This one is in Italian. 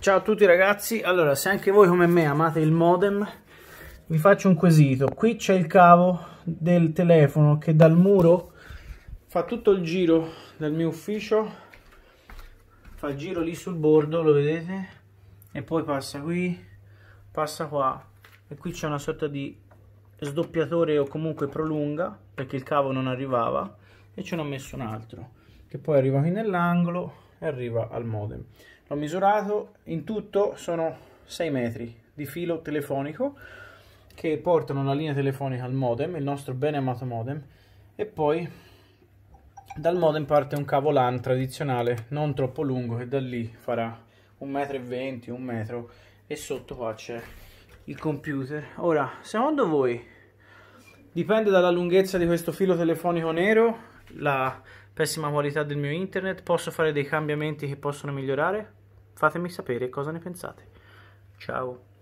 Ciao a tutti ragazzi, allora se anche voi come me amate il modem vi faccio un quesito, qui c'è il cavo del telefono che dal muro fa tutto il giro del mio ufficio, fa il giro lì sul bordo, lo vedete? E poi passa qui, passa qua e qui c'è una sorta di sdoppiatore o comunque prolunga perché il cavo non arrivava e ce n'ho messo un altro che poi arriva qui nell'angolo e arriva al modem l'ho misurato, in tutto sono 6 metri di filo telefonico che portano la linea telefonica al modem, il nostro bene amato modem, e poi dal modem parte un cavo LAN tradizionale, non troppo lungo, che da lì farà 1,20 m, 1 metro, e sotto qua c'è il computer. Ora, secondo voi, dipende dalla lunghezza di questo filo telefonico nero, la pessima qualità del mio internet, posso fare dei cambiamenti che possono migliorare? Fatemi sapere cosa ne pensate. Ciao.